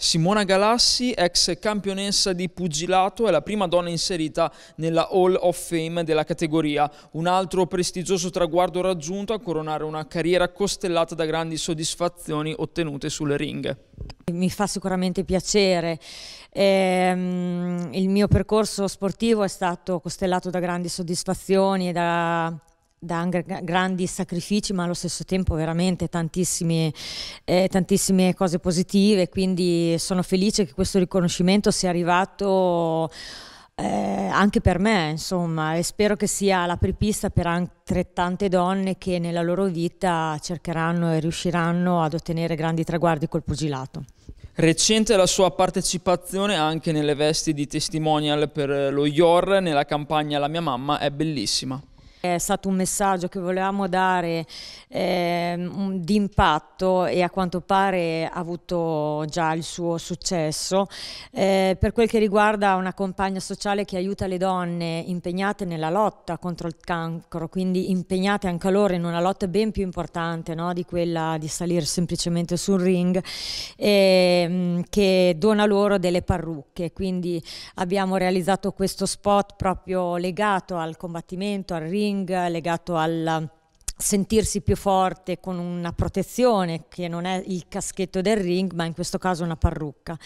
Simona Galassi, ex campionessa di pugilato, è la prima donna inserita nella Hall of Fame della categoria, un altro prestigioso traguardo raggiunto a coronare una carriera costellata da grandi soddisfazioni ottenute sul ring. Mi fa sicuramente piacere. Ehm, il mio percorso sportivo è stato costellato da grandi soddisfazioni e da da grandi sacrifici, ma allo stesso tempo veramente tantissime, eh, tantissime, cose positive. Quindi sono felice che questo riconoscimento sia arrivato. Eh, anche per me, insomma, e spero che sia la l'apripista per altrettante donne che nella loro vita cercheranno e riusciranno ad ottenere grandi traguardi col pugilato. Recente la sua partecipazione anche nelle vesti di testimonial per lo IOR nella campagna La mia mamma è bellissima. È stato un messaggio che volevamo dare eh, di impatto e a quanto pare ha avuto già il suo successo. Eh, per quel che riguarda una compagna sociale che aiuta le donne impegnate nella lotta contro il cancro, quindi impegnate anche loro in una lotta ben più importante no? di quella di salire semplicemente sul ring, eh, che dona loro delle parrucche. Quindi abbiamo realizzato questo spot proprio legato al combattimento, al ring bullying legato al sentirsi più forte con una protezione che non è il caschetto del ring, ma in questo caso una parrucca.